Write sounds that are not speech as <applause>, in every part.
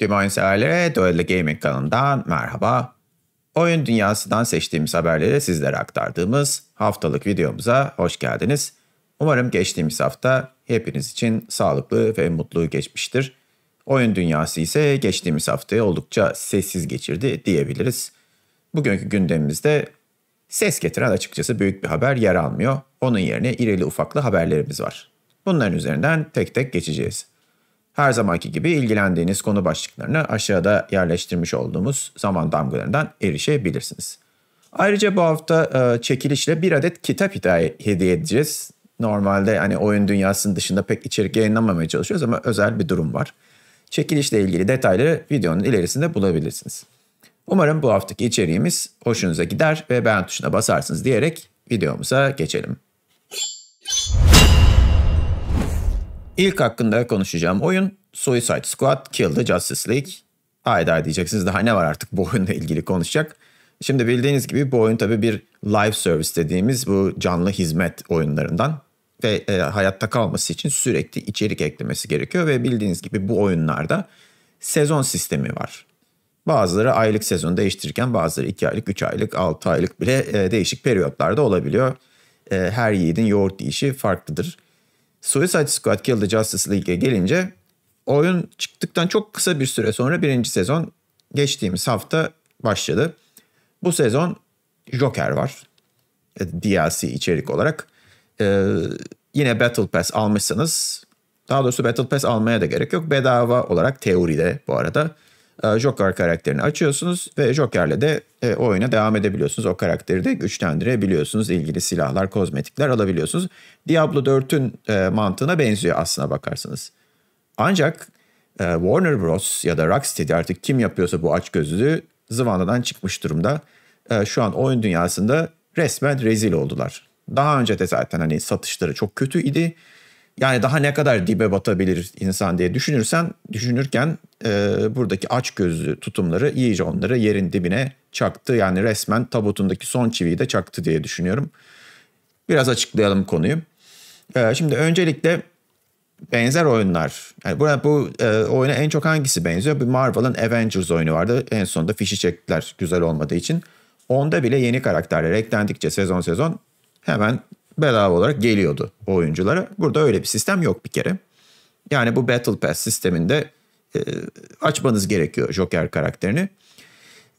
Dümen severlere Duel'le Gaming kanalından merhaba. Oyun dünyasından seçtiğimiz haberleri sizlere aktardığımız haftalık videomuza hoş geldiniz. Umarım geçtiğimiz hafta hepiniz için sağlıklı ve mutlu geçmiştir. Oyun dünyası ise geçtiğimiz haftayı oldukça sessiz geçirdi diyebiliriz. Bugünkü gündemimizde ses getiren açıkçası büyük bir haber yer almıyor. Onun yerine irili ufaklı haberlerimiz var. Bunların üzerinden tek tek geçeceğiz. Her zamanki gibi ilgilendiğiniz konu başlıklarını aşağıda yerleştirmiş olduğumuz zaman damgalarından erişebilirsiniz. Ayrıca bu hafta e, çekilişle bir adet kitap hediye edeceğiz. Normalde hani oyun dünyasının dışında pek içerik yayınlamamaya çalışıyoruz ama özel bir durum var. Çekilişle ilgili detayları videonun ilerisinde bulabilirsiniz. Umarım bu haftaki içeriğimiz hoşunuza gider ve beğen tuşuna basarsınız diyerek videomuza geçelim. İlk hakkında konuşacağım oyun Suicide Squad Kill the Justice League. Haydi haydi diyeceksiniz daha ne var artık bu oyunla ilgili konuşacak. Şimdi bildiğiniz gibi bu oyun tabii bir live service dediğimiz bu canlı hizmet oyunlarından ve e, hayatta kalması için sürekli içerik eklemesi gerekiyor ve bildiğiniz gibi bu oyunlarda sezon sistemi var. Bazıları aylık sezon değiştirirken bazıları 2 aylık, 3 aylık, 6 aylık bile e, değişik periyotlarda olabiliyor. E, her yiğidin yoğurt işi farklıdır. Suicide Squad Kill the Justice League'e gelince oyun çıktıktan çok kısa bir süre sonra birinci sezon geçtiğimiz hafta başladı. Bu sezon Joker var. E, DLC içerik olarak. Ee, yine Battle Pass almışsınız. daha doğrusu Battle Pass almaya da gerek yok. Bedava olarak teoride bu arada e, Joker karakterini açıyorsunuz ve Joker'le de e, oyuna devam edebiliyorsunuz. O karakteri de güçlendirebiliyorsunuz. İlgili silahlar, kozmetikler alabiliyorsunuz. Diablo 4'ün e, mantığına benziyor aslına bakarsanız. Ancak e, Warner Bros. ya da Rocksteady artık kim yapıyorsa bu açgözlülüğü zıvanadan çıkmış durumda. E, şu an oyun dünyasında resmen rezil oldular. Daha önce de zaten hani satışları çok kötü idi. Yani daha ne kadar dibe batabilir insan diye düşünürsen, düşünürken e, buradaki aç gözlü tutumları iyice onları yerin dibine çaktı. Yani resmen tabutundaki son çiviyi de çaktı diye düşünüyorum. Biraz açıklayalım konuyu. E, şimdi öncelikle benzer oyunlar. Yani burada bu e, oyuna en çok hangisi benziyor? Bir Marvel'ın Avengers oyunu vardı. En sonunda fişi çektiler güzel olmadığı için. Onda bile yeni karakterler eklendikçe sezon sezon hemen bedava olarak geliyordu oyunculara. Burada öyle bir sistem yok bir kere. Yani bu Battle Pass sisteminde ee, açmanız gerekiyor Joker karakterini.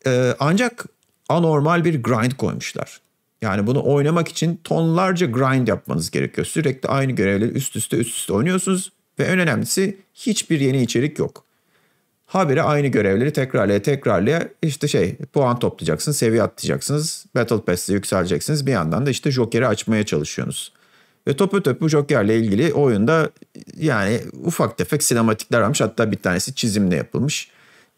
Ee, ancak anormal bir grind koymuşlar. Yani bunu oynamak için tonlarca grind yapmanız gerekiyor. Sürekli aynı görevleri üst üste üst üste oynuyorsunuz ve en önemlisi hiçbir yeni içerik yok. Habire aynı görevleri tekrarlaya tekrarlaya işte şey puan toplayacaksınız, seviye atlayacaksınız, Battle Pass'te yükseleceksiniz. Bir yandan da işte Joker'i açmaya çalışıyorsunuz. Ve topu topu Joker'le ilgili oyunda yani ufak tefek sinematikler varmış. Hatta bir tanesi çizimle yapılmış.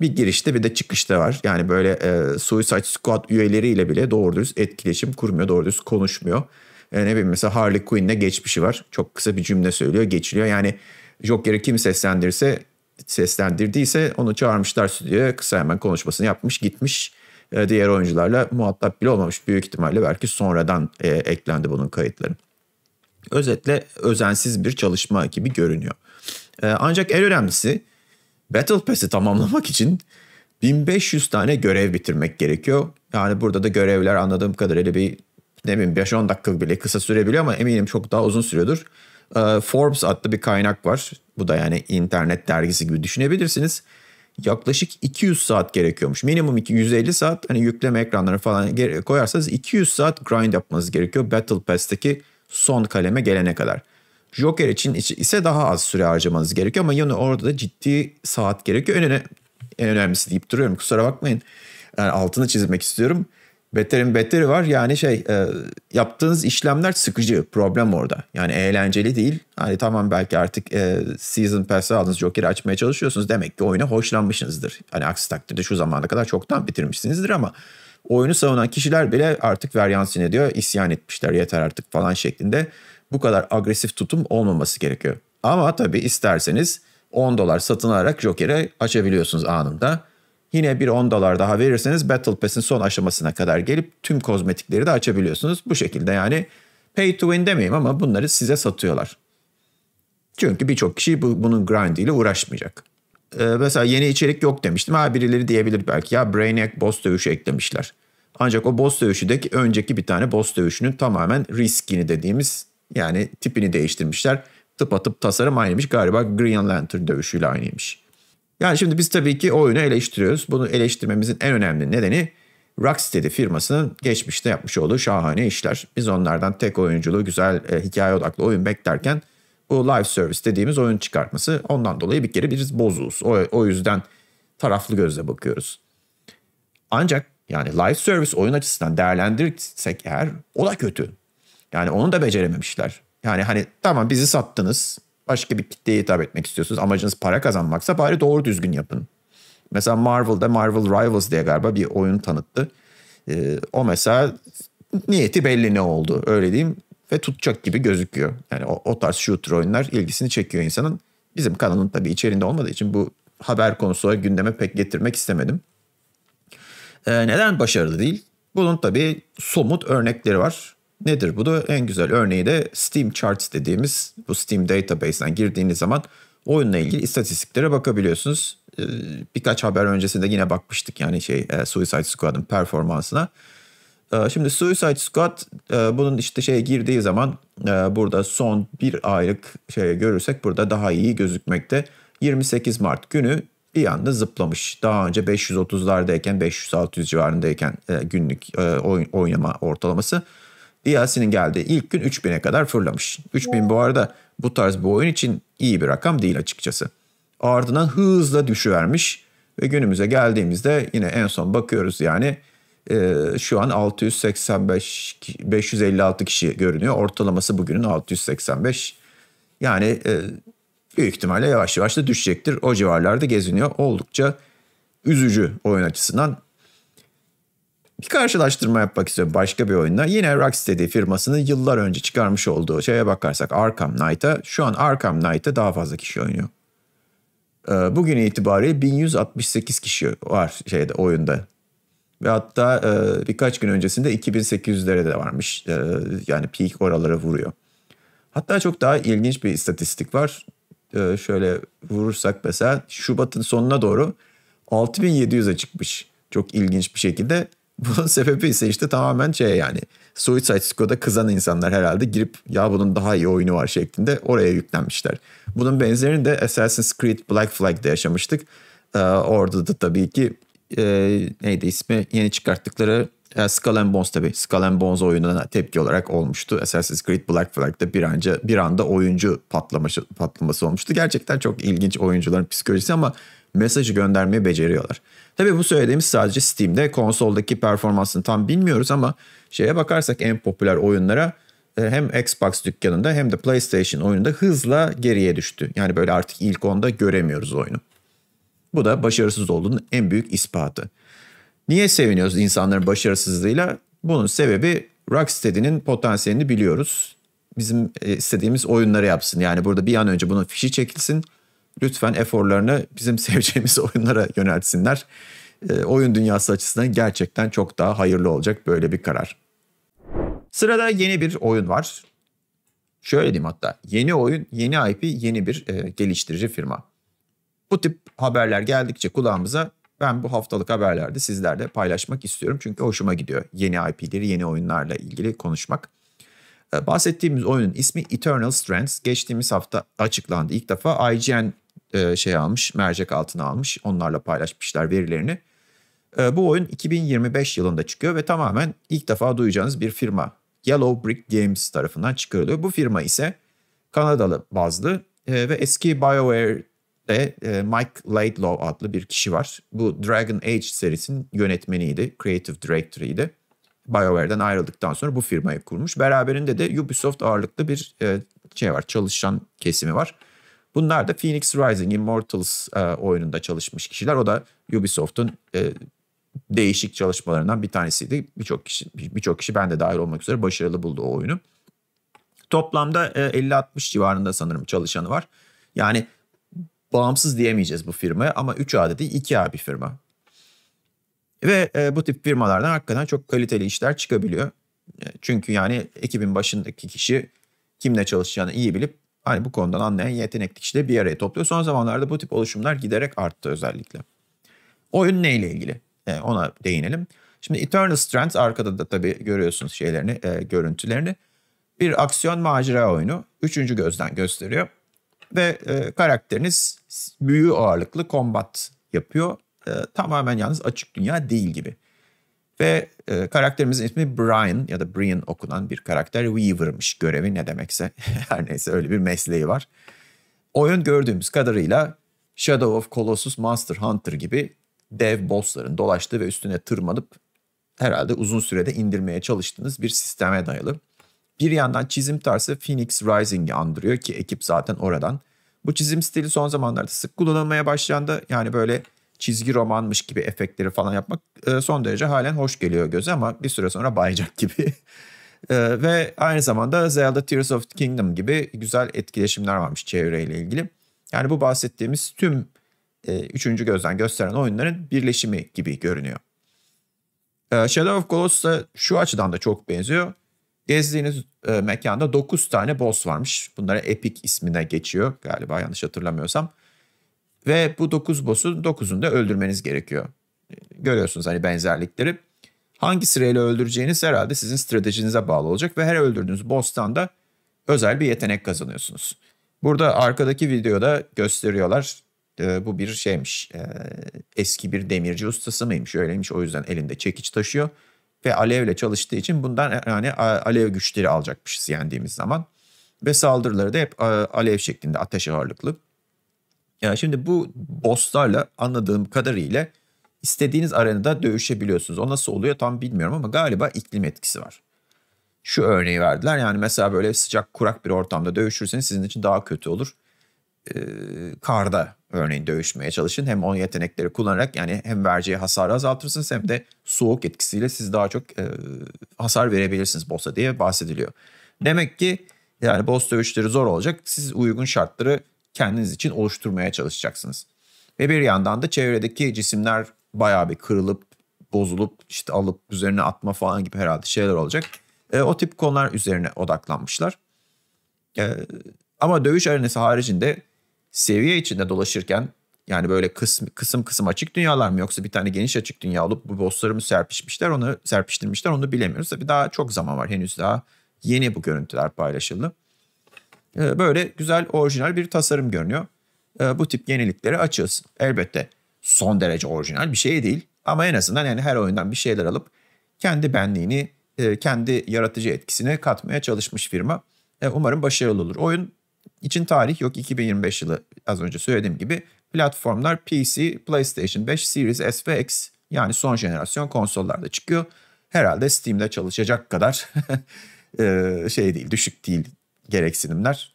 Bir girişte bir de çıkışta var. Yani böyle e, Suicide Squad üyeleriyle bile doğru düz etkileşim kurmuyor. Doğru düz konuşmuyor. E, ne bileyim mesela Harley Quinn'le geçmişi var. Çok kısa bir cümle söylüyor geçiliyor. Yani Joker'i kim seslendirirse seslendirdiyse onu çağırmışlar stüdyoya. Kısa hemen konuşmasını yapmış gitmiş. E, diğer oyuncularla muhatap bile olmamış. Büyük ihtimalle belki sonradan e, eklendi bunun kayıtları. Özetle özensiz bir çalışma gibi görünüyor. Ee, ancak en önemlisi Battle Pass'i tamamlamak için 1500 tane görev bitirmek gerekiyor. Yani burada da görevler anladığım kadarıyla bir ne bileyim 5-10 dakika bile kısa sürebiliyor ama eminim çok daha uzun sürüyordur. Ee, Forbes adlı bir kaynak var. Bu da yani internet dergisi gibi düşünebilirsiniz. Yaklaşık 200 saat gerekiyormuş. Minimum 150 saat hani yükleme ekranları falan koyarsanız 200 saat grind yapmanız gerekiyor. Battle Pass'teki son kaleme gelene kadar. Joker için ise daha az süre harcamanız gerekiyor ama yani orada da ciddi saat gerekiyor. En, öne, en önemlisi deyip duruyorum kusura bakmayın. Yani altını çizmek istiyorum. Beterin beteri var yani şey e, yaptığınız işlemler sıkıcı problem orada. Yani eğlenceli değil. Hani tamam belki artık e, season pass'ı aldınız Joker'i açmaya çalışıyorsunuz. Demek ki oyuna hoşlanmışsınızdır. Hani aksi takdirde şu zamana kadar çoktan bitirmişsinizdir ama oyunu savunan kişiler bile artık Veryansin'e diyor isyan etmişler yeter artık falan şeklinde. Bu kadar agresif tutum olmaması gerekiyor. Ama tabii isterseniz 10 dolar satın alarak Joker'e açabiliyorsunuz anında. Yine bir 10 dolar daha verirseniz Battle Pass'in son aşamasına kadar gelip tüm kozmetikleri de açabiliyorsunuz. Bu şekilde yani pay to win demeyeyim ama bunları size satıyorlar. Çünkü birçok kişi bu, bunun ile uğraşmayacak. Ee, mesela yeni içerik yok demiştim. Ha birileri diyebilir belki ya Brainiac boss dövüşü eklemişler. Ancak o boss dövüşü de önceki bir tane boss dövüşünün tamamen riskini dediğimiz yani tipini değiştirmişler. Tıpatıp tasarım aynıymış galiba Green Lantern dövüşüyle aynıymış. Yani şimdi biz tabii ki oyunu eleştiriyoruz. Bunu eleştirmemizin en önemli nedeni Rocksteady firmasının geçmişte yapmış olduğu şahane işler. Biz onlardan tek oyunculuğu güzel e, hikaye odaklı oyun beklerken bu live service dediğimiz oyun çıkartması ondan dolayı bir kere biz bozuğuz. O, o yüzden taraflı gözle bakıyoruz. Ancak yani live service oyun açısından değerlendirirsek eğer o da kötü. Yani onu da becerememişler. Yani hani tamam bizi sattınız. Başka bir kitleye hitap etmek istiyorsunuz. Amacınız para kazanmaksa bari doğru düzgün yapın. Mesela Marvel'da Marvel Rivals diye galiba bir oyun tanıttı. Ee, o mesela niyeti belli ne oldu öyle diyeyim ve tutacak gibi gözüküyor. Yani o, o tarz shooter oyunlar ilgisini çekiyor insanın. Bizim kanalın tabii içerisinde olmadığı için bu haber konusu gündeme pek getirmek istemedim. Ee, neden başarılı değil? Bunun tabii somut örnekleri var. Nedir bu da? En güzel örneği de Steam Charts dediğimiz bu Steam Database'den girdiğiniz zaman oyunla ilgili istatistiklere bakabiliyorsunuz. Ee, birkaç haber öncesinde yine bakmıştık yani şey e, Suicide Squad'ın performansına. Ee, şimdi Suicide Squad e, bunun işte şeye girdiği zaman e, burada son bir aylık şey görürsek burada daha iyi gözükmekte. 28 Mart günü bir anda zıplamış. Daha önce 530'lardayken 500-600 civarındayken e, günlük oynama ortalaması. DLC'nin geldiği ilk gün 3000'e kadar fırlamış. 3000 bu arada bu tarz bir oyun için iyi bir rakam değil açıkçası. Ardından hızla düşüvermiş ve günümüze geldiğimizde yine en son bakıyoruz yani ee, şu an 685 556 kişi görünüyor. Ortalaması bugünün 685. Yani e, büyük ihtimalle yavaş yavaş da düşecektir. O civarlarda geziniyor. Oldukça üzücü oyun açısından. Bir karşılaştırma yapmak istiyorum başka bir oyunla. Yine Rocksteady firmasının yıllar önce çıkarmış olduğu şeye bakarsak Arkham Knight'a şu an Arkham Knight'a daha fazla kişi oynuyor. Ee, bugün itibariyle 1168 kişi var şeyde oyunda ve hatta e, birkaç gün öncesinde 2800'lere de varmış. E, yani peak oralara vuruyor. Hatta çok daha ilginç bir istatistik var. E, şöyle vurursak mesela Şubat'ın sonuna doğru 6700'e çıkmış. Çok ilginç bir şekilde. <laughs> Bunun sebebi ise işte tamamen şey yani Suicide Squad'a kızan insanlar herhalde girip ya bunun daha iyi oyunu var şeklinde oraya yüklenmişler. Bunun benzerini de Assassin's Creed Black Flag'de yaşamıştık. Ee, orada da tabii ki e, neydi ismi yeni çıkarttıkları e, Skull and Bones tabii. Skull and Bones oyununa tepki olarak olmuştu. Assassin's Creed Black Flag'da bir anca bir anda oyuncu patlaması patlaması olmuştu. Gerçekten çok ilginç oyuncuların psikolojisi ama mesajı göndermeyi beceriyorlar. Tabii bu söylediğimiz sadece Steam'de konsoldaki performansını tam bilmiyoruz ama şeye bakarsak en popüler oyunlara e, hem Xbox dükkanında hem de PlayStation oyununda hızla geriye düştü. Yani böyle artık ilk onda göremiyoruz oyunu. Bu da başarısız olduğunun en büyük ispatı. Niye seviniyoruz insanların başarısızlığıyla? Bunun sebebi Rocksteady'nin potansiyelini biliyoruz. Bizim e, istediğimiz oyunları yapsın. Yani burada bir an önce bunun fişi çekilsin. Lütfen eforlarını bizim <laughs> seveceğimiz oyunlara yöneltsinler. E, oyun dünyası açısından gerçekten çok daha hayırlı olacak böyle bir karar. Sırada yeni bir oyun var. Şöyle diyeyim hatta. Yeni oyun, yeni IP, yeni bir e, geliştirici firma. Bu tip haberler geldikçe kulağımıza ben bu haftalık haberlerde sizlerle paylaşmak istiyorum. Çünkü hoşuma gidiyor yeni IP'leri, yeni oyunlarla ilgili konuşmak. Ee, bahsettiğimiz oyunun ismi Eternal Strands. Geçtiğimiz hafta açıklandı. İlk defa IGN e, şey almış, mercek altına almış. Onlarla paylaşmışlar verilerini. Ee, bu oyun 2025 yılında çıkıyor ve tamamen ilk defa duyacağınız bir firma. Yellow Brick Games tarafından çıkarılıyor. Bu firma ise Kanadalı bazlı e, ve eski BioWare de e, Mike Laidlaw adlı bir kişi var. Bu Dragon Age serisinin yönetmeniydi, creative director'ıydı. BioWare'den ayrıldıktan sonra bu firmayı kurmuş. Beraberinde de Ubisoft ağırlıklı bir e, şey var, çalışan kesimi var. Bunlar da Phoenix Rising Immortals e, oyununda çalışmış kişiler. O da Ubisoft'un değişik çalışmalarından bir tanesiydi. Birçok kişi birçok kişi ben de dahil olmak üzere başarılı buldu o oyunu. Toplamda 50-60 civarında sanırım çalışanı var. Yani bağımsız diyemeyeceğiz bu firmaya ama 3A dedi 2A bir firma. Ve e, bu tip firmalardan hakikaten çok kaliteli işler çıkabiliyor. E, çünkü yani ekibin başındaki kişi kimle çalışacağını iyi bilip hani bu konudan anlayan yetenekli kişileri bir araya topluyor. Son zamanlarda bu tip oluşumlar giderek arttı özellikle. Oyun neyle ilgili? E, ona değinelim. Şimdi Eternal Strands arkada da tabii görüyorsunuz şeylerini, e, görüntülerini. Bir aksiyon macera oyunu. Üçüncü gözden gösteriyor ve e, karakteriniz büyü ağırlıklı kombat yapıyor. E, tamamen yalnız açık dünya değil gibi. Ve e, karakterimizin ismi Brian ya da Brian okunan bir karakter Weaver'mış görevi ne demekse. <laughs> Her neyse öyle bir mesleği var. Oyun gördüğümüz kadarıyla Shadow of Colossus Monster Hunter gibi dev bossların dolaştığı ve üstüne tırmanıp herhalde uzun sürede indirmeye çalıştığınız bir sisteme dayalı. Bir yandan çizim tarzı Phoenix Rising'i andırıyor ki ekip zaten oradan. Bu çizim stili son zamanlarda sık kullanılmaya başlandı. Yani böyle çizgi romanmış gibi efektleri falan yapmak e, son derece halen hoş geliyor göze ama bir süre sonra bayacak <laughs> gibi. E, ve aynı zamanda Zelda Tears of the Kingdom gibi güzel etkileşimler varmış çevreyle ilgili. Yani bu bahsettiğimiz tüm e, üçüncü gözden gösteren oyunların birleşimi gibi görünüyor. Shadow of Colossus'a şu açıdan da çok benziyor. Gezdiğiniz e, mekanda 9 tane boss varmış. Bunlara Epic ismine geçiyor galiba yanlış hatırlamıyorsam. Ve bu 9 dokuz boss'un 9'unu da öldürmeniz gerekiyor. Görüyorsunuz hani benzerlikleri. Hangi sırayla öldüreceğiniz herhalde sizin stratejinize bağlı olacak ve her öldürdüğünüz boss'tan da özel bir yetenek kazanıyorsunuz. Burada arkadaki videoda gösteriyorlar. E, bu bir şeymiş. E, eski bir demirci ustası mıymış? Öyleymiş. O yüzden elinde çekiç taşıyor ve alevle çalıştığı için bundan e, yani alev güçleri alacakmışız yendiğimiz zaman. Ve saldırıları da hep e, alev şeklinde ateş ağırlıklı. Yani şimdi bu bosslarla anladığım kadarıyla istediğiniz arenada dövüşebiliyorsunuz. O nasıl oluyor tam bilmiyorum ama galiba iklim etkisi var. Şu örneği verdiler yani mesela böyle sıcak kurak bir ortamda dövüşürseniz sizin için daha kötü olur. Ee, karda örneğin dövüşmeye çalışın. Hem o yetenekleri kullanarak yani hem vereceği hasarı azaltırsınız hem de soğuk etkisiyle siz daha çok e, hasar verebilirsiniz boss'a diye bahsediliyor. Demek ki yani boss dövüşleri zor olacak. Siz uygun şartları kendiniz için oluşturmaya çalışacaksınız. Ve bir yandan da çevredeki cisimler bayağı bir kırılıp, bozulup, işte alıp üzerine atma falan gibi herhalde şeyler olacak. E, o tip konular üzerine odaklanmışlar. E, ama dövüş arenası haricinde seviye içinde dolaşırken yani böyle kısım, kısım kısım açık dünyalar mı yoksa bir tane geniş açık dünya olup bu bossları mı serpişmişler onu serpiştirmişler onu bilemiyoruz. Tabii daha çok zaman var henüz daha yeni bu görüntüler paylaşıldı. Ee, böyle güzel orijinal bir tasarım görünüyor. Ee, bu tip yenilikleri açığız. Elbette son derece orijinal bir şey değil ama en azından yani her oyundan bir şeyler alıp kendi benliğini, e, kendi yaratıcı etkisini katmaya çalışmış firma. E, umarım başarılı olur. Oyun için tarih yok. 2025 yılı az önce söylediğim gibi platformlar PC, PlayStation 5, Series S ve X yani son jenerasyon konsollarda çıkıyor. Herhalde Steam'de çalışacak kadar <laughs> e, şey değil, düşük değil gereksinimler.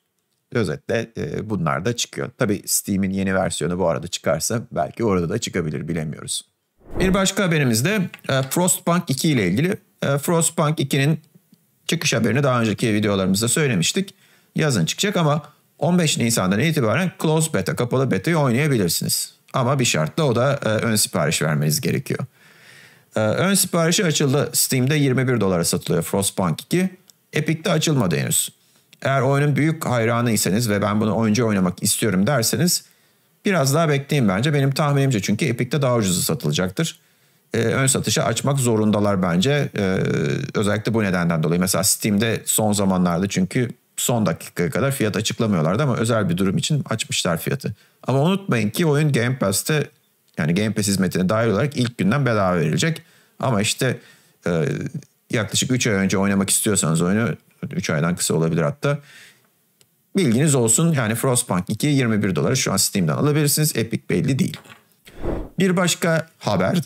Özetle e, bunlar da çıkıyor. Tabi Steam'in yeni versiyonu bu arada çıkarsa belki orada da çıkabilir bilemiyoruz. Bir başka haberimiz de e, Frostpunk 2 ile ilgili. Frostpunk 2'nin çıkış haberini daha önceki videolarımızda söylemiştik yazın çıkacak ama 15 Nisan'dan itibaren close beta kapalı beta'yı oynayabilirsiniz. Ama bir şartla o da e, ön sipariş vermeniz gerekiyor. E, ön siparişi açıldı. Steam'de 21 dolara satılıyor Frostpunk 2. Epic'te açılmadı henüz. Eğer oyunun büyük hayranıysanız ve ben bunu oyuncu oynamak istiyorum derseniz biraz daha bekleyin bence. Benim tahminimce çünkü Epic'te daha ucuzu satılacaktır. E, ön satışa açmak zorundalar bence. E, özellikle bu nedenden dolayı. Mesela Steam'de son zamanlarda çünkü son dakikaya kadar fiyat açıklamıyorlardı ama özel bir durum için açmışlar fiyatı. Ama unutmayın ki oyun Game Pass'te yani Game Pass hizmetine dair olarak ilk günden bedava verilecek. Ama işte e, yaklaşık 3 ay önce oynamak istiyorsanız oyunu 3 aydan kısa olabilir hatta. Bilginiz olsun yani Frostpunk 2 21 dolara şu an Steam'den alabilirsiniz. Epic belli değil. Bir başka haber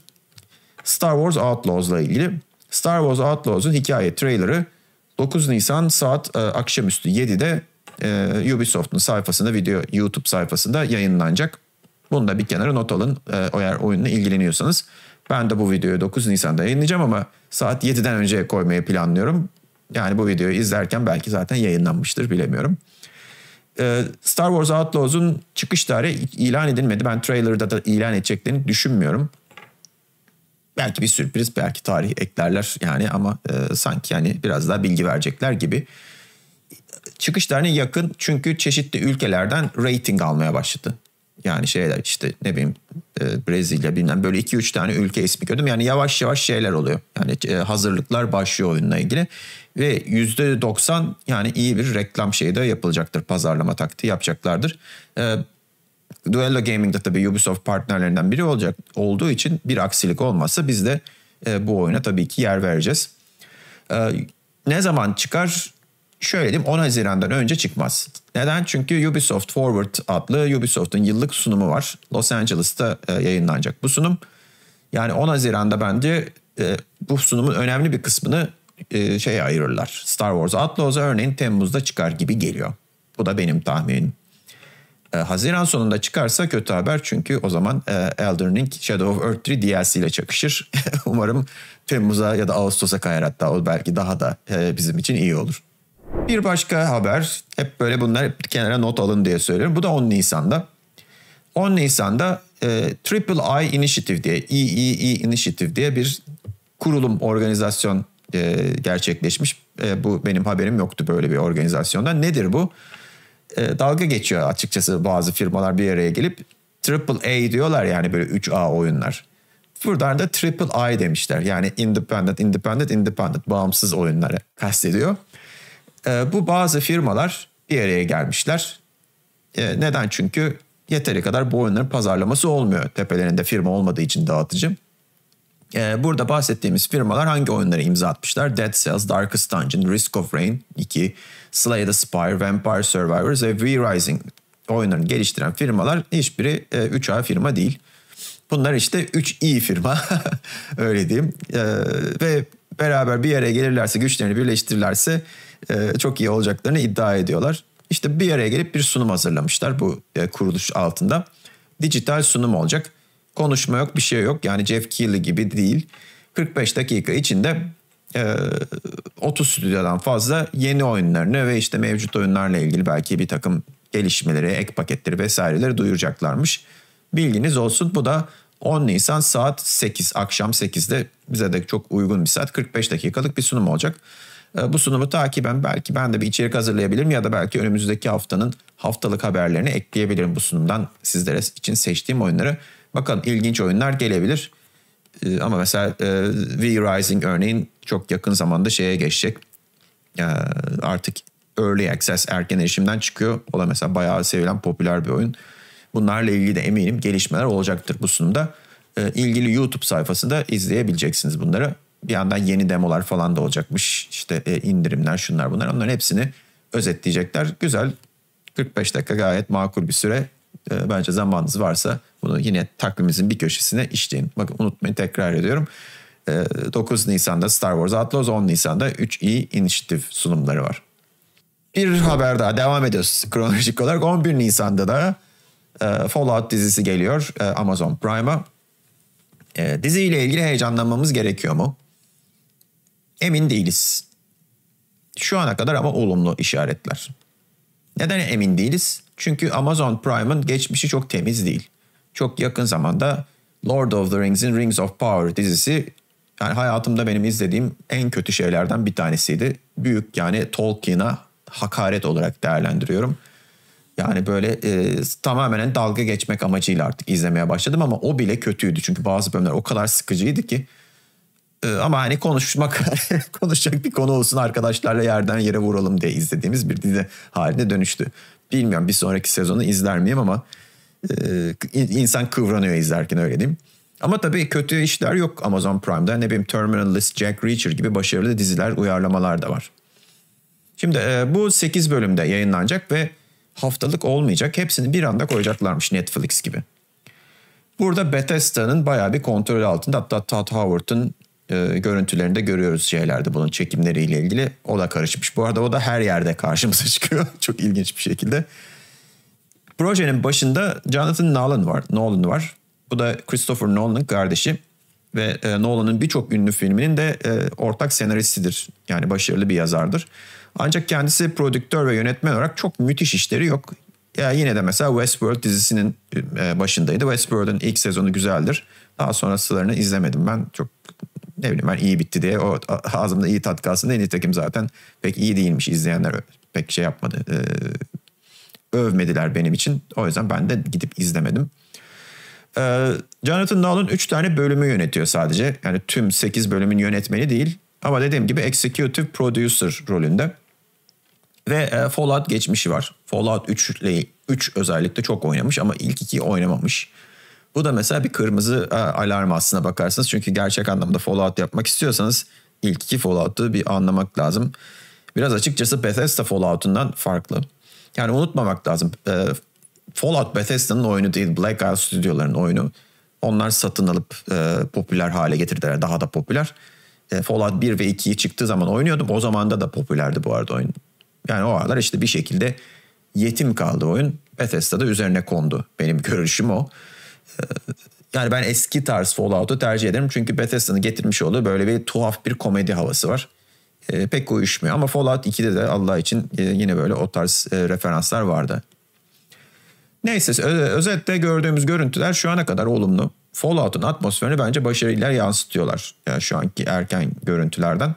Star Wars Outlaws'la ilgili. Star Wars Outlaws'un hikaye trailerı 9 Nisan saat e, akşamüstü 7'de e, Ubisoft'un sayfasında video YouTube sayfasında yayınlanacak. Bunu da bir kenara not alın e, eğer oyunla ilgileniyorsanız. Ben de bu videoyu 9 Nisan'da yayınlayacağım ama saat 7'den önce koymayı planlıyorum. Yani bu videoyu izlerken belki zaten yayınlanmıştır bilemiyorum. Ee, Star Wars Outlaws'un çıkış tarihi ilan edilmedi. Ben trailer'da da ilan edeceklerini düşünmüyorum belki bir sürpriz belki tarih eklerler yani ama e, sanki yani biraz daha bilgi verecekler gibi. Çıkışlarına yakın çünkü çeşitli ülkelerden rating almaya başladı. Yani şeyler işte ne bileyim e, Brezilya bilmem böyle 2-3 tane ülke ismi gördüm. Yani yavaş yavaş şeyler oluyor. Yani e, hazırlıklar başlıyor oyunla ilgili. Ve yüzde %90 yani iyi bir reklam şeyi de yapılacaktır. Pazarlama taktiği yapacaklardır. E, Duello Gaming de tabii Ubisoft partnerlerinden biri olacak olduğu için bir aksilik olmazsa biz de e, bu oyuna tabii ki yer vereceğiz. E, ne zaman çıkar? Şöyle diyeyim 10 Haziran'dan önce çıkmaz. Neden? Çünkü Ubisoft Forward adlı Ubisoft'un yıllık sunumu var. Los Angeles'ta e, yayınlanacak bu sunum. Yani 10 Haziran'da bence e, bu sunumun önemli bir kısmını e, şeye ayırırlar. Star Wars Outlaws'a örneğin Temmuz'da çıkar gibi geliyor. Bu da benim tahminim. E, Haziran sonunda çıkarsa kötü haber çünkü o zaman e, Elden Ring Shadow of Earth 3 DLC ile çakışır. <laughs> Umarım Temmuz'a ya da Ağustos'a kayar hatta o belki daha da e, bizim için iyi olur. Bir başka haber hep böyle bunlar hep kenara not alın diye söylüyorum. Bu da 10 Nisan'da. 10 Nisan'da e, Triple I Initiative diye EEE e Initiative diye bir kurulum organizasyon e, gerçekleşmiş. E, bu benim haberim yoktu böyle bir organizasyonda Nedir Bu e, dalga geçiyor açıkçası bazı firmalar bir araya gelip triple A diyorlar yani böyle 3A oyunlar. Buradan da triple I demişler. Yani independent, independent, independent bağımsız oyunları kastediyor. E, bu bazı firmalar bir araya gelmişler. E, neden? Çünkü yeteri kadar bu oyunların pazarlaması olmuyor. Tepelerinde firma olmadığı için dağıtıcı. E, burada bahsettiğimiz firmalar hangi oyunlara imza atmışlar? Dead Cells, Darkest Dungeon, Risk of Rain 2, Slay the Spire, Vampire Survivors ve V-Rising oyunlarını geliştiren firmalar hiçbiri 3A e, firma değil. Bunlar işte 3i firma <laughs> öyle diyeyim e, ve beraber bir araya gelirlerse güçlerini birleştirirlerse e, çok iyi olacaklarını iddia ediyorlar. İşte bir araya gelip bir sunum hazırlamışlar bu kuruluş altında. Dijital sunum olacak. Konuşma yok bir şey yok yani Jeff Keighley gibi değil. 45 dakika içinde 30 ee, stüdyodan fazla yeni oyunlarını ve işte mevcut oyunlarla ilgili belki bir takım gelişmeleri, ek paketleri vesaireleri duyuracaklarmış. Bilginiz olsun. Bu da 10 Nisan saat 8 akşam 8'de bize de çok uygun bir saat 45 dakikalık bir sunum olacak. Ee, bu sunumu takiben belki ben de bir içerik hazırlayabilirim ya da belki önümüzdeki haftanın haftalık haberlerini ekleyebilirim bu sunumdan sizlere için seçtiğim oyunları. Bakalım ilginç oyunlar gelebilir. Ee, ama mesela e, V Rising örneğin çok yakın zamanda şeye geçecek. Ee, artık Early Access erken erişimden çıkıyor. O da mesela bayağı sevilen popüler bir oyun. Bunlarla ilgili de eminim gelişmeler olacaktır bu sunumda. Ee, ilgili YouTube sayfasında izleyebileceksiniz bunları. Bir yandan yeni demolar falan da olacakmış. İşte e, indirimler şunlar bunlar. Onların hepsini özetleyecekler. Güzel 45 dakika gayet makul bir süre. Ee, bence zamanınız varsa bunu yine takvimimizin bir köşesine işleyin. Bakın unutmayın tekrar ediyorum. 9 ee, Nisan'da Star Wars Outlaws, 10 Nisan'da 3i Initiative sunumları var. Bir haber daha devam ediyoruz kronolojik olarak. 11 Nisan'da da e, Fallout dizisi geliyor e, Amazon Prime'a. E, diziyle ilgili heyecanlanmamız gerekiyor mu? Emin değiliz. Şu ana kadar ama olumlu işaretler. Neden emin değiliz? Çünkü Amazon Prime'ın geçmişi çok temiz değil. Çok yakın zamanda Lord of the Rings'in Rings of Power dizisi yani hayatımda benim izlediğim en kötü şeylerden bir tanesiydi. Büyük yani Tolkien'a hakaret olarak değerlendiriyorum. Yani böyle e, tamamen dalga geçmek amacıyla artık izlemeye başladım ama o bile kötüydü. Çünkü bazı bölümler o kadar sıkıcıydı ki. E, ama hani konuşmak <laughs> konuşacak bir konu olsun arkadaşlarla yerden yere vuralım diye izlediğimiz bir dizi haline dönüştü. Bilmiyorum bir sonraki sezonu izler miyim ama e, insan kıvranıyor izlerken öyle diyeyim. Ama tabii kötü işler yok Amazon Prime'da. Ne bileyim Terminalist, Jack Reacher gibi başarılı diziler, uyarlamalar da var. Şimdi e, bu 8 bölümde yayınlanacak ve haftalık olmayacak. Hepsini bir anda koyacaklarmış Netflix gibi. Burada Bethesda'nın bayağı bir kontrol altında. Hatta Todd Howard'ın e, görüntülerinde görüyoruz şeylerde bunun çekimleriyle ilgili. O da karışmış. Bu arada o da her yerde karşımıza <laughs> çıkıyor. Çok ilginç bir şekilde. Projenin başında Jonathan Nolan var. Nolan var. Bu da Christopher Nolan'ın kardeşi ve e, Nolan'ın birçok ünlü filminin de e, ortak senaristidir. Yani başarılı bir yazardır. Ancak kendisi prodüktör ve yönetmen olarak çok müthiş işleri yok. Ya yani yine de mesela Westworld dizisinin e, başındaydı. Westworld'un ilk sezonu güzeldir. Daha sonrasılarını izlemedim ben. Çok ne bileyim ben iyi bitti diye o ağzımda iyi tat kalsın diye nitekim zaten pek iyi değilmiş izleyenler pek şey yapmadı. E, övmediler benim için. O yüzden ben de gidip izlemedim. Ee, Jonathan Nolan 3 tane bölümü yönetiyor sadece. Yani tüm 8 bölümün yönetmeni değil. Ama dediğim gibi executive producer rolünde. Ve e, Fallout geçmişi var. Fallout 3 ile 3 özellikle çok oynamış ama ilk 2 oynamamış. Bu da mesela bir kırmızı e, alarm aslına bakarsınız. Çünkü gerçek anlamda Fallout yapmak istiyorsanız ilk iki Fallout'u bir anlamak lazım. Biraz açıkçası Bethesda Fallout'undan farklı. Yani unutmamak lazım. E, Fallout Bethesda'nın oyunu değil Black Isle Stüdyolarının oyunu. Onlar satın alıp e, popüler hale getirdiler. Daha da popüler. E, Fallout 1 ve 2'yi çıktığı zaman oynuyordum. O zamanda da popülerdi bu arada oyun. Yani o aralar işte bir şekilde yetim kaldı oyun. Bethesda'da üzerine kondu. Benim <laughs> görüşüm o. E, yani ben eski tarz Fallout'u tercih ederim. Çünkü Bethesda'nın getirmiş olduğu böyle bir tuhaf bir komedi havası var. E, pek uyuşmuyor. Ama Fallout 2'de de Allah için e, yine böyle o tarz e, referanslar vardı. Neyse özetle gördüğümüz görüntüler şu ana kadar olumlu. Fallout'un atmosferini bence başarıyla yansıtıyorlar. Yani şu anki erken görüntülerden.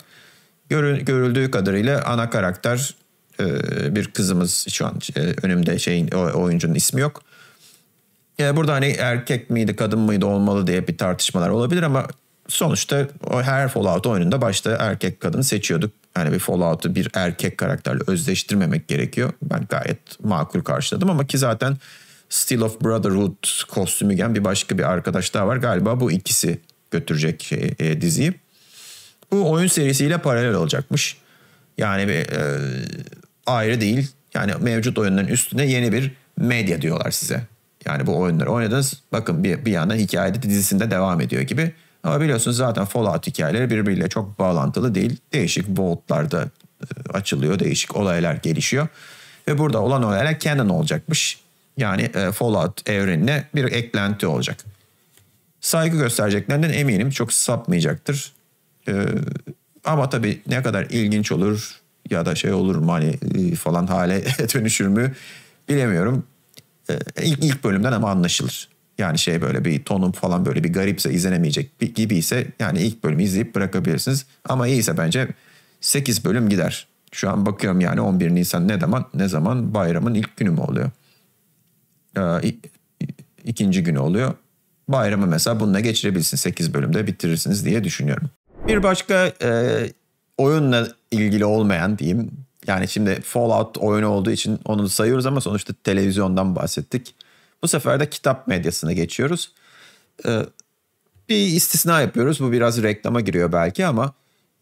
Görüldüğü kadarıyla ana karakter e, bir kızımız şu an e, önümde şeyin oyuncunun ismi yok. Yani burada hani erkek miydi kadın mıydı olmalı diye bir tartışmalar olabilir ama sonuçta o her Fallout oyununda başta erkek kadın seçiyorduk. Yani bir Fallout'u bir erkek karakterle özleştirmemek gerekiyor. Ben gayet makul karşıladım ama ki zaten Steel of Brotherhood kostümü gen bir başka bir arkadaş daha var. Galiba bu ikisi götürecek şey, e, diziyi. Bu oyun serisiyle paralel olacakmış. Yani bir, e, ayrı değil. Yani mevcut oyunların üstüne yeni bir medya diyorlar size. Yani bu oyunları oynadınız. Bakın bir, bir yandan hikayede dizisinde devam ediyor gibi ama biliyorsunuz zaten Fallout hikayeleri birbiriyle çok bağlantılı değil. Değişik boğutlarda e, açılıyor, değişik olaylar gelişiyor. Ve burada olan olaylar canon olacakmış. Yani e, Fallout evrenine bir eklenti olacak. Saygı göstereceklerinden eminim çok sapmayacaktır. E, ama tabii ne kadar ilginç olur ya da şey olur mu hani falan hale <laughs> dönüşür mü bilemiyorum. İlk, ilk bölümden ama anlaşılır. Yani şey böyle bir tonum falan böyle bir garipse izlenemeyecek gibi ise yani ilk bölümü izleyip bırakabilirsiniz. Ama iyiyse bence 8 bölüm gider. Şu an bakıyorum yani 11 Nisan ne zaman? Ne zaman bayramın ilk günü mü oluyor? Ee, ikinci günü oluyor. Bayramı mesela bununla geçirebilirsin 8 bölümde bitirirsiniz diye düşünüyorum. Bir başka e, oyunla ilgili olmayan diyeyim. Yani şimdi Fallout oyunu olduğu için onu sayıyoruz ama sonuçta televizyondan bahsettik. Bu sefer de kitap medyasına geçiyoruz. Ee, bir istisna yapıyoruz. Bu biraz reklama giriyor belki ama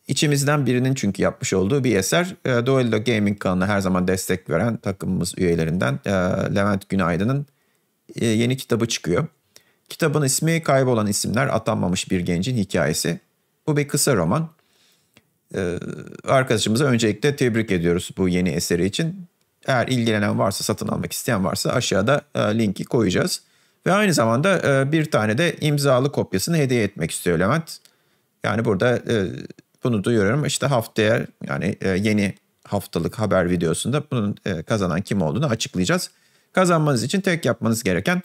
içimizden birinin çünkü yapmış olduğu bir eser. E, ee, Duello Gaming kanalına her zaman destek veren takımımız üyelerinden e, Levent Günaydın'ın e, yeni kitabı çıkıyor. Kitabın ismi Kaybolan İsimler Atanmamış Bir Gencin Hikayesi. Bu bir kısa roman. Ee, arkadaşımıza öncelikle tebrik ediyoruz bu yeni eseri için. Eğer ilgilenen varsa, satın almak isteyen varsa aşağıda e, linki koyacağız. Ve aynı zamanda e, bir tane de imzalı kopyasını hediye etmek istiyor Levent. Yani burada e, bunu duyuyorum. İşte haftaya yani yeni haftalık haber videosunda bunun kazanan kim olduğunu açıklayacağız. Kazanmanız için tek yapmanız gereken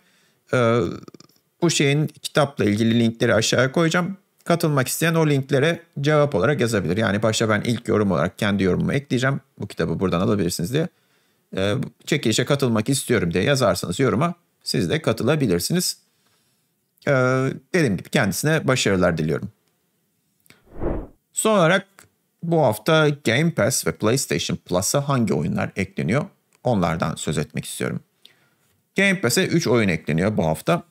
bu şeyin kitapla ilgili linkleri aşağıya koyacağım. Katılmak isteyen o linklere cevap olarak yazabilir. Yani başta ben ilk yorum olarak kendi yorumumu ekleyeceğim. Bu kitabı buradan alabilirsiniz diye e, çekilişe katılmak istiyorum diye yazarsanız yoruma siz de katılabilirsiniz. E, dediğim gibi kendisine başarılar diliyorum. Son olarak bu hafta Game Pass ve PlayStation Plus'a hangi oyunlar ekleniyor onlardan söz etmek istiyorum. Game Pass'e 3 oyun ekleniyor bu hafta.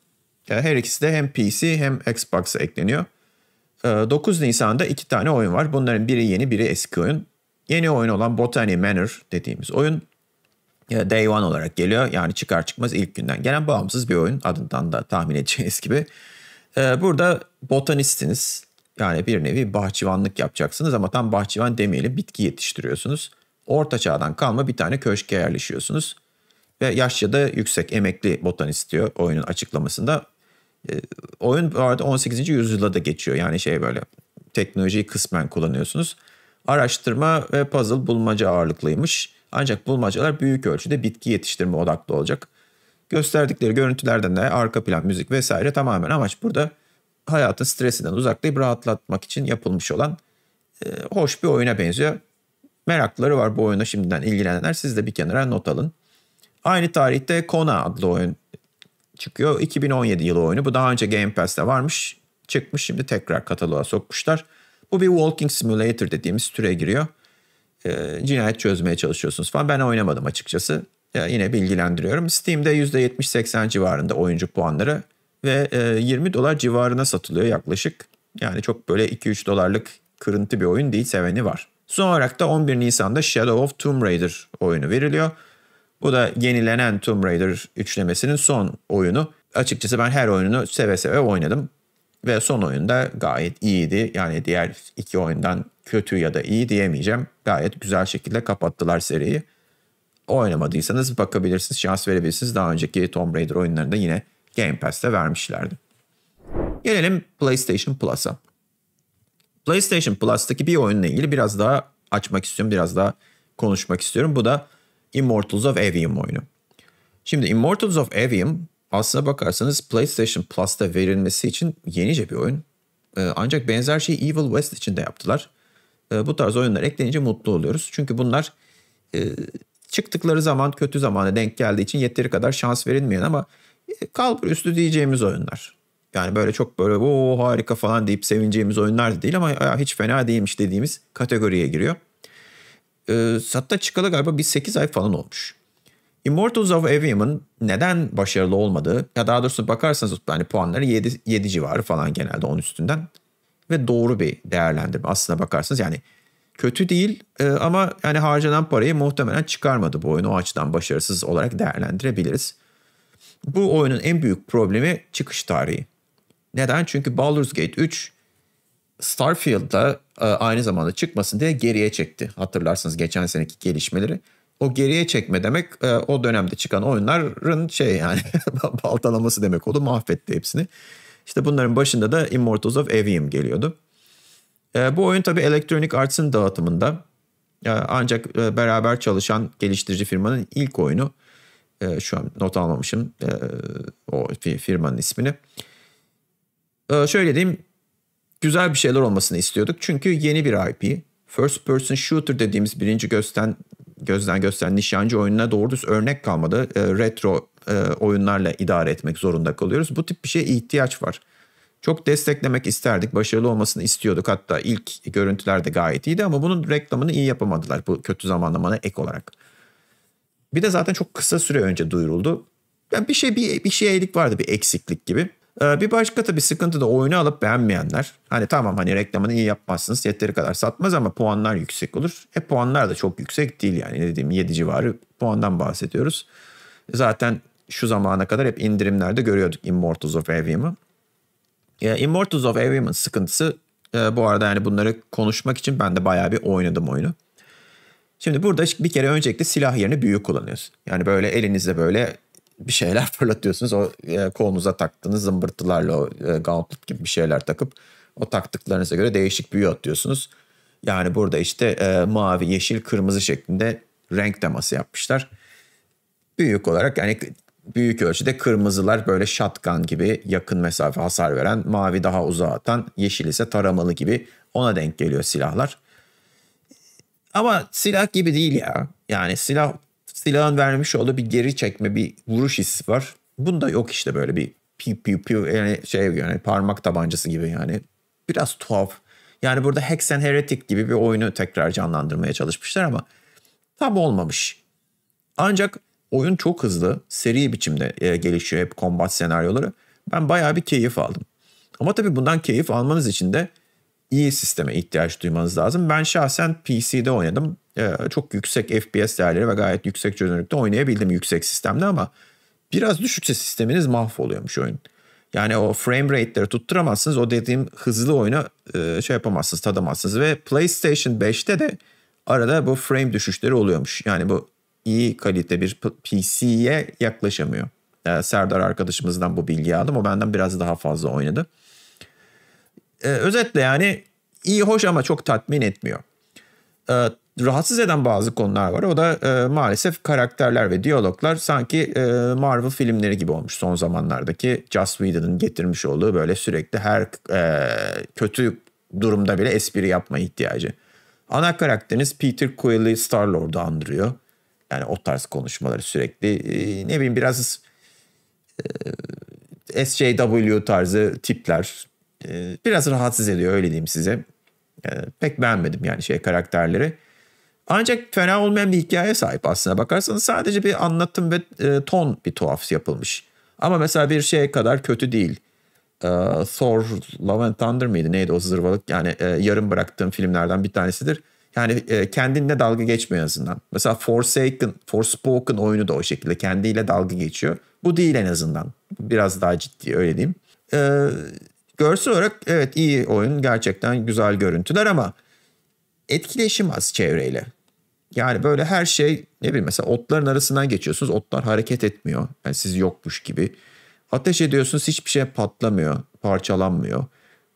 Ee, her ikisi de hem PC hem Xbox'a ekleniyor. 9 Nisan'da 2 tane oyun var. Bunların biri yeni biri eski oyun. Yeni oyun olan Botany Manor dediğimiz oyun Day One olarak geliyor. Yani çıkar çıkmaz ilk günden gelen bağımsız bir oyun. Adından da tahmin edeceğiniz gibi. Ee, burada botanistsiniz Yani bir nevi bahçıvanlık yapacaksınız ama tam bahçıvan demeyelim bitki yetiştiriyorsunuz. Orta çağdan kalma bir tane köşke yerleşiyorsunuz. Ve yaşça da yüksek emekli botanist diyor oyunun açıklamasında. Ee, oyun bu arada 18. yüzyılda da geçiyor. Yani şey böyle teknolojiyi kısmen kullanıyorsunuz. Araştırma ve puzzle bulmaca ağırlıklıymış. Ancak bulmacalar büyük ölçüde bitki yetiştirme odaklı olacak. Gösterdikleri görüntülerden de arka plan, müzik vesaire tamamen amaç burada hayatın stresinden uzaklayıp rahatlatmak için yapılmış olan e, hoş bir oyuna benziyor. Merakları var bu oyuna şimdiden ilgilenenler. Siz de bir kenara not alın. Aynı tarihte Kona adlı oyun çıkıyor. 2017 yılı oyunu. Bu daha önce Game Pass'te varmış. Çıkmış şimdi tekrar kataloğa sokmuşlar. Bu bir walking simulator dediğimiz türe giriyor e, cinayet çözmeye çalışıyorsunuz falan. Ben oynamadım açıkçası. E, yine bilgilendiriyorum. Steam'de %70-80 civarında oyuncu puanları ve e, 20 dolar civarına satılıyor yaklaşık. Yani çok böyle 2-3 dolarlık kırıntı bir oyun değil seveni var. Son olarak da 11 Nisan'da Shadow of Tomb Raider oyunu veriliyor. Bu da yenilenen Tomb Raider üçlemesinin son oyunu. Açıkçası ben her oyununu seve seve oynadım. Ve son oyunda gayet iyiydi. Yani diğer iki oyundan kötü ya da iyi diyemeyeceğim. Gayet güzel şekilde kapattılar seriyi. Oynamadıysanız bakabilirsiniz, şans verebilirsiniz. Daha önceki Tomb Raider oyunlarında yine Game Pass'te vermişlerdi. Gelelim PlayStation Plus'a. PlayStation Plus'taki bir oyunla ilgili biraz daha açmak istiyorum, biraz daha konuşmak istiyorum. Bu da Immortals of Avium oyunu. Şimdi Immortals of Avium aslına bakarsanız PlayStation Plus'ta verilmesi için yenice bir oyun. Ee, ancak benzer şeyi Evil West için de yaptılar. Ee, bu tarz oyunlar eklenince mutlu oluyoruz. Çünkü bunlar e, çıktıkları zaman kötü zamana denk geldiği için yeteri kadar şans verilmeyen ama e, kalbur üstü diyeceğimiz oyunlar. Yani böyle çok böyle o harika falan deyip sevineceğimiz oyunlar da değil ama ya, hiç fena değilmiş dediğimiz kategoriye giriyor. Ee, hatta çıkalı galiba bir 8 ay falan olmuş. Immortals of Avium'un neden başarılı olmadığı ya daha doğrusu bakarsanız yani puanları 7, 7 civarı falan genelde 10 üstünden ve doğru bir değerlendirme aslına bakarsanız yani kötü değil e, ama yani harcanan parayı muhtemelen çıkarmadı bu oyunu o açıdan başarısız olarak değerlendirebiliriz. Bu oyunun en büyük problemi çıkış tarihi. Neden? Çünkü Baldur's Gate 3 Starfield'da e, aynı zamanda çıkmasın diye geriye çekti. Hatırlarsınız geçen seneki gelişmeleri o geriye çekme demek e, o dönemde çıkan oyunların şey yani <laughs> baltalaması demek oldu. Mahvetti hepsini. İşte bunların başında da Immortals of Evium geliyordu. E, bu oyun tabii Electronic Arts'ın dağıtımında e, ancak e, beraber çalışan geliştirici firmanın ilk oyunu. E, şu an not almamışım e, o firmanın ismini. E, şöyle diyeyim güzel bir şeyler olmasını istiyorduk. Çünkü yeni bir IP. First person shooter dediğimiz birinci gösten gözden gösteren nişancı oyununa doğru düz örnek kalmadı. E, retro e, oyunlarla idare etmek zorunda kalıyoruz. Bu tip bir şeye ihtiyaç var. Çok desteklemek isterdik, başarılı olmasını istiyorduk. Hatta ilk görüntüler de gayet iyiydi ama bunun reklamını iyi yapamadılar bu kötü zamanlamana ek olarak. Bir de zaten çok kısa süre önce duyuruldu. Yani bir şey bir, bir şey eğilik vardı, bir eksiklik gibi. Ee, bir başka tabii sıkıntı da oyunu alıp beğenmeyenler. Hani tamam hani reklamını iyi yapmazsınız yeteri kadar satmaz ama puanlar yüksek olur. E puanlar da çok yüksek değil yani dediğim 7 civarı puandan bahsediyoruz. Zaten şu zamana kadar hep indirimlerde görüyorduk Immortals of Avium'u. E, Immortals of Avium'un sıkıntısı e, bu arada yani bunları konuşmak için ben de bayağı bir oynadım oyunu. Şimdi burada bir kere öncelikle silah yerine büyü kullanıyorsun. Yani böyle elinizde böyle bir şeyler <laughs> fırlatıyorsunuz. O e, kolunuza taktığınız zımbırtılarla o e, gauntlet gibi bir şeyler takıp o taktıklarınıza göre değişik büyü atıyorsunuz. Yani burada işte e, mavi, yeşil, kırmızı şeklinde renk teması yapmışlar. Büyük olarak yani büyük ölçüde kırmızılar böyle şatkan gibi yakın mesafe hasar veren, mavi daha uzağa atan, yeşil ise taramalı gibi ona denk geliyor silahlar. Ama silah gibi değil ya. Yani silah silahın vermiş olduğu bir geri çekme, bir vuruş hissi var. Bunda yok işte böyle bir pi pi pi yani şey yani parmak tabancası gibi yani. Biraz tuhaf. Yani burada Hex and Heretic gibi bir oyunu tekrar canlandırmaya çalışmışlar ama tam olmamış. Ancak oyun çok hızlı, seri biçimde e, gelişiyor hep kombat senaryoları. Ben bayağı bir keyif aldım. Ama tabii bundan keyif almanız için de iyi sisteme ihtiyaç duymanız lazım. Ben şahsen PC'de oynadım. Ee, çok yüksek FPS değerleri ve gayet yüksek çözünürlükte oynayabildim yüksek sistemde ama biraz düşükse sisteminiz mahvoluyormuş oyun. Yani o frame rate'leri tutturamazsınız. O dediğim hızlı oyunu e, şey yapamazsınız, tadamazsınız. Ve PlayStation 5'te de arada bu frame düşüşleri oluyormuş. Yani bu iyi kalite bir PC'ye yaklaşamıyor. Yani ee, Serdar arkadaşımızdan bu bilgiyi aldım. O benden biraz daha fazla oynadı. Ee, özetle yani iyi hoş ama çok tatmin etmiyor. Ee, rahatsız eden bazı konular var. O da e, maalesef karakterler ve diyaloglar sanki e, Marvel filmleri gibi olmuş son zamanlardaki Joss Whedon'ın getirmiş olduğu böyle sürekli her e, kötü durumda bile espri yapma ihtiyacı. Ana karakteriniz Peter Quill'i Star-Lord'u andırıyor. Yani o tarz konuşmaları sürekli e, ne bileyim biraz e, SJW tarzı tipler e, biraz rahatsız ediyor öyle diyeyim size. E, pek beğenmedim yani şey karakterleri. Ancak fena olmayan bir hikaye sahip aslına bakarsanız. Sadece bir anlatım ve e, ton bir tuhaf yapılmış. Ama mesela bir şey kadar kötü değil. E, Thor Love and Thunder miydi? Neydi o zırvalık? Yani e, yarım bıraktığım filmlerden bir tanesidir. Yani e, kendinle dalga geçmiyor en azından. Mesela Forsaken, Forspoken oyunu da o şekilde kendiyle dalga geçiyor. Bu değil en azından. Biraz daha ciddi öyle diyeyim. E, görsel olarak evet iyi oyun gerçekten güzel görüntüler ama etkileşim az çevreyle. Yani böyle her şey ne bileyim mesela otların arasından geçiyorsunuz. Otlar hareket etmiyor. Yani siz yokmuş gibi. Ateş ediyorsunuz hiçbir şey patlamıyor, parçalanmıyor.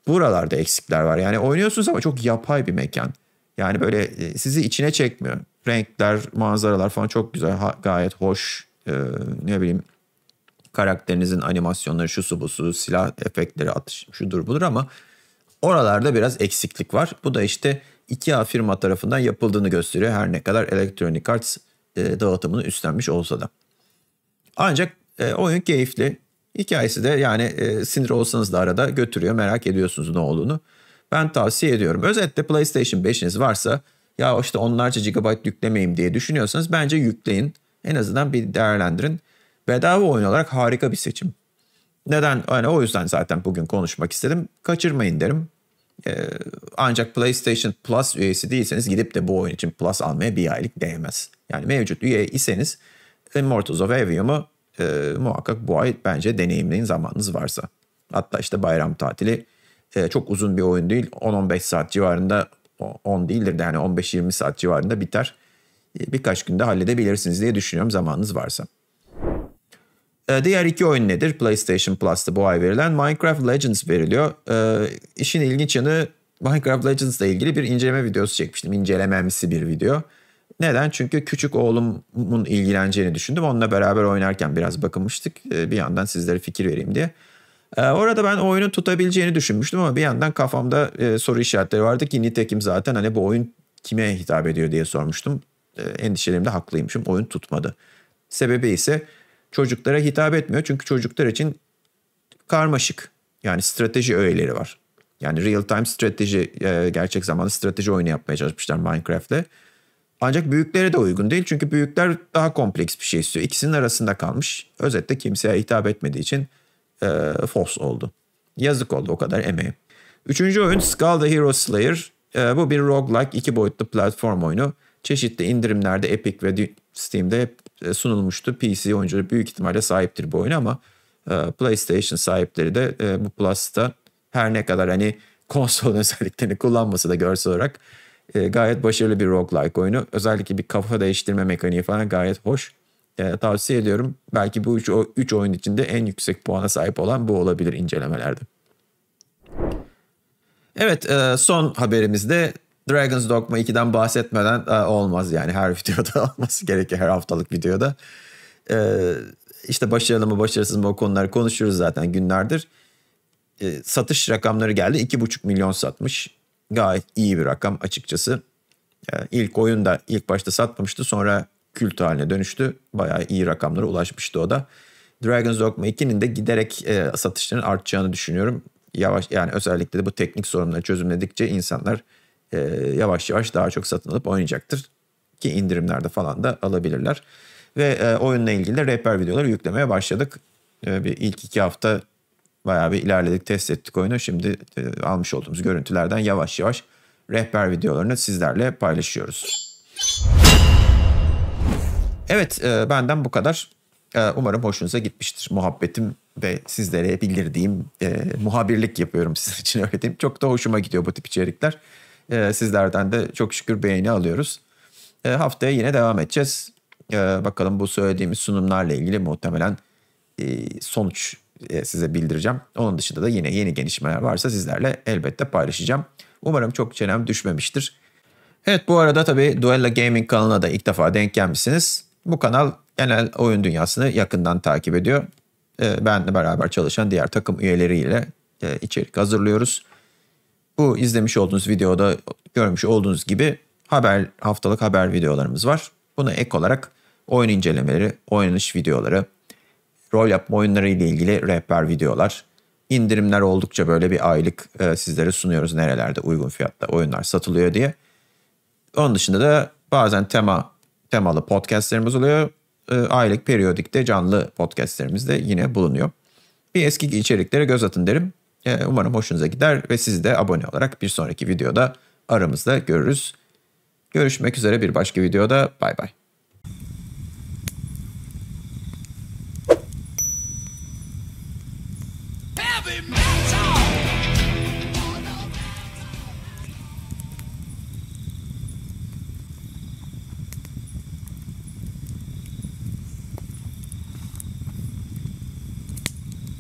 Buralarda eksikler var. Yani oynuyorsunuz ama çok yapay bir mekan. Yani böyle e, sizi içine çekmiyor. Renkler, manzaralar falan çok güzel, ha, gayet hoş. Ee, ne bileyim karakterinizin animasyonları şu su bu su, silah efektleri atış şudur budur ama oralarda biraz eksiklik var. Bu da işte 2A firma tarafından yapıldığını gösteriyor. Her ne kadar Electronic Arts e, dağıtımını üstlenmiş olsa da. Ancak e, oyun keyifli. Hikayesi de yani e, sinir olsanız da arada götürüyor. Merak ediyorsunuz ne olduğunu. Ben tavsiye ediyorum. Özetle PlayStation 5'iniz varsa ya işte onlarca gigabayt yüklemeyeyim diye düşünüyorsanız bence yükleyin. En azından bir değerlendirin. Bedava oyun olarak harika bir seçim. Neden? Yani o yüzden zaten bugün konuşmak istedim. Kaçırmayın derim. Ee, ancak PlayStation Plus üyesi değilseniz gidip de bu oyun için Plus almaya bir aylık değmez. Yani mevcut üye iseniz Immortals of Avium'u e, muhakkak bu ay bence deneyimleyin zamanınız varsa. Hatta işte bayram tatili e, çok uzun bir oyun değil. 10-15 saat civarında 10 değildir de yani 15-20 saat civarında biter. E, birkaç günde halledebilirsiniz diye düşünüyorum zamanınız varsa. Ee, diğer iki oyun nedir? PlayStation Plus'ta bu ay verilen Minecraft Legends veriliyor. Ee, işin ilginç yanı Minecraft Legends ile ilgili bir inceleme videosu çekmiştim. İncelememsi bir video. Neden? Çünkü küçük oğlumun ilgileneceğini düşündüm. Onunla beraber oynarken biraz bakınmıştık. Ee, bir yandan sizlere fikir vereyim diye. orada ben oyunu tutabileceğini düşünmüştüm ama bir yandan kafamda e, soru işaretleri vardı ki nitekim zaten hani bu oyun kime hitap ediyor diye sormuştum. endişelerimde haklıymışım. Oyun tutmadı. Sebebi ise çocuklara hitap etmiyor. Çünkü çocuklar için karmaşık. Yani strateji öğeleri var. Yani real time strateji, e, gerçek zamanlı strateji oyunu yapmaya çalışmışlar Minecraft'te Ancak büyüklere de uygun değil. Çünkü büyükler daha kompleks bir şey istiyor. İkisinin arasında kalmış. Özetle kimseye hitap etmediği için e, false oldu. Yazık oldu o kadar emeği. Üçüncü oyun Skull the Hero Slayer. E, bu bir roguelike iki boyutlu platform oyunu. Çeşitli indirimlerde Epic ve Steam'de hep e, sunulmuştu. PC oyuncuları büyük ihtimalle sahiptir bu oyunu ama e, PlayStation sahipleri de e, bu Plus'ta her ne kadar hani konsol <laughs> özelliklerini kullanmasa da görsel olarak gayet başarılı bir roguelike oyunu. Özellikle bir kafa değiştirme mekaniği falan gayet hoş. Tavsiye ediyorum. Belki bu üç, oyun içinde en yüksek puana sahip olan bu olabilir incelemelerde. Evet son haberimizde Dragon's Dogma 2'den bahsetmeden e, olmaz yani her <laughs> videoda olması gerekiyor her haftalık videoda. E, işte başarılı mı başarısız mı o konuları konuşuruz zaten günlerdir. E, satış rakamları geldi 2,5 milyon satmış. Gayet iyi bir rakam açıkçası. E, oyun da ilk başta satmamıştı sonra kült haline dönüştü. Bayağı iyi rakamlara ulaşmıştı o da. Dragon's Dogma 2'nin de giderek e, satışların artacağını düşünüyorum. Yavaş yani özellikle de bu teknik sorunları çözümledikçe insanlar e, yavaş yavaş daha çok satın alıp oynayacaktır. Ki indirimlerde falan da alabilirler. Ve e, oyunla ilgili de rehber videoları yüklemeye başladık. E, bir ilk iki hafta bayağı bir ilerledik, test ettik oyunu. Şimdi e, almış olduğumuz görüntülerden yavaş yavaş rehber videolarını sizlerle paylaşıyoruz. Evet, e, benden bu kadar. E, umarım hoşunuza gitmiştir muhabbetim ve sizlere bildirdiğim e, muhabirlik yapıyorum sizin için öyle Çok da hoşuma gidiyor bu tip içerikler. E, sizlerden de çok şükür beğeni alıyoruz. E, haftaya yine devam edeceğiz. E, bakalım bu söylediğimiz sunumlarla ilgili muhtemelen e, sonuç e, size bildireceğim. Onun dışında da yine yeni gelişmeler varsa sizlerle elbette paylaşacağım. Umarım çok çenem düşmemiştir. Evet bu arada tabii Duella Gaming kanalına da ilk defa denk gelmişsiniz. Bu kanal genel oyun dünyasını yakından takip ediyor. Benle beraber çalışan diğer takım üyeleriyle e, içerik hazırlıyoruz. Bu izlemiş olduğunuz videoda görmüş olduğunuz gibi haber haftalık haber videolarımız var. Buna ek olarak oyun incelemeleri, oynanış videoları, rol yapma oyunları ile ilgili rehber videolar, indirimler oldukça böyle bir aylık e, sizlere sunuyoruz nerelerde uygun fiyatta oyunlar satılıyor diye. Onun dışında da bazen tema temalı podcastlerimiz oluyor. E, aylık periyodikte canlı podcastlerimiz de yine bulunuyor. Bir eski içeriklere göz atın derim. Ee, umarım hoşunuza gider ve siz de abone olarak bir sonraki videoda aramızda görürüz. Görüşmek üzere bir başka videoda. Bay bay.